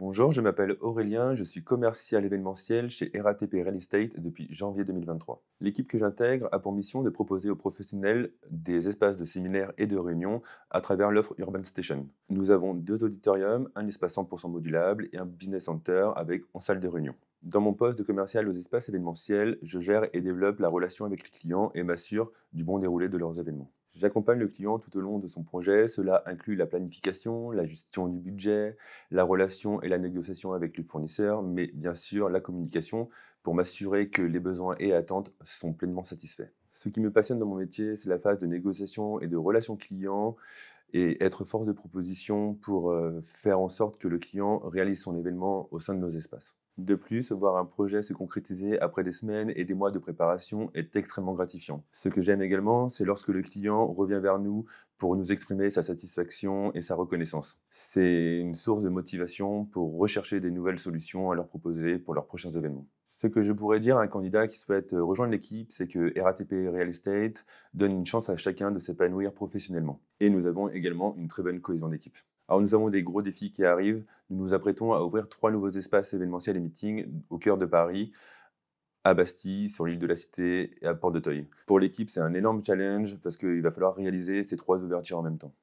Bonjour, je m'appelle Aurélien, je suis commercial événementiel chez RATP Real Estate depuis janvier 2023. L'équipe que j'intègre a pour mission de proposer aux professionnels des espaces de séminaires et de réunions à travers l'offre Urban Station. Nous avons deux auditoriums, un espace 100% modulable et un business center avec en salle de réunion. Dans mon poste de commercial aux espaces événementiels, je gère et développe la relation avec les clients et m'assure du bon déroulé de leurs événements. J'accompagne le client tout au long de son projet. Cela inclut la planification, la gestion du budget, la relation et la négociation avec le fournisseur, mais bien sûr la communication pour m'assurer que les besoins et attentes sont pleinement satisfaits. Ce qui me passionne dans mon métier, c'est la phase de négociation et de relation client et être force de proposition pour euh, faire en sorte que le client réalise son événement au sein de nos espaces. De plus, voir un projet se concrétiser après des semaines et des mois de préparation est extrêmement gratifiant. Ce que j'aime également, c'est lorsque le client revient vers nous pour nous exprimer sa satisfaction et sa reconnaissance. C'est une source de motivation pour rechercher des nouvelles solutions à leur proposer pour leurs prochains événements. Ce que je pourrais dire à un candidat qui souhaite euh, rejoindre l'équipe, c'est que RATP Real Estate donne une chance à chacun de s'épanouir professionnellement. Et nous avons également une très bonne cohésion d'équipe. Alors nous avons des gros défis qui arrivent. Nous nous apprêtons à ouvrir trois nouveaux espaces événementiels et meetings au cœur de Paris, à Bastille, sur l'île de la Cité et à Port Teuil. Pour l'équipe, c'est un énorme challenge parce qu'il va falloir réaliser ces trois ouvertures en même temps.